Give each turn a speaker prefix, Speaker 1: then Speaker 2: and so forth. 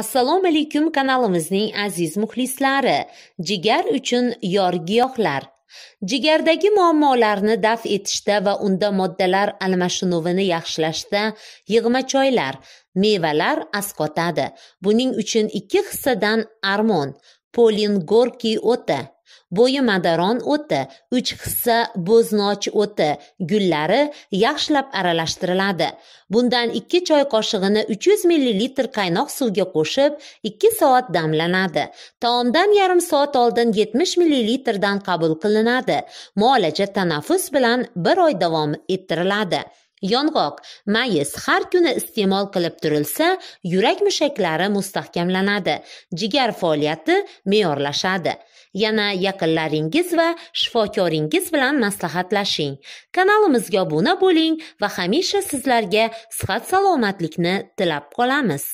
Speaker 1: assalomu alaykum kanalimizning aziz muxlislari jigar uchun yor giyohlar jigardagi muammolarni daf etishda va unda moddalar almashinuvini yaxshilashda yig'ma choylar mevalar asqotadi buning uchun ikki hissadan armon gorki o'ti bo'yi madaron o'ti uch hissa bo'znoch o'ti gullari yaxshilab aralashtiriladi bundan ikki choy qoshiqini uch yuz millilitr qaynoq suvga qo'shib ikki soat damlanadi taomdan yarim soat oldin yetmish millilitrdan qabul qilinadi muolaja tanaffus bilan bir oy davom ettiriladi yong'oq mayiz har kuni iste'mol qilib turilsa yurak mushaklari mustahkamlanadi jigar faoliyati me'yorlashadi Yana yaqinlaringiz va shifokoringiz bilan maslahatlashing. Kanalimizga obuna bo'ling va hamisha sizlarga sihat salomatlikni tilab qolamiz.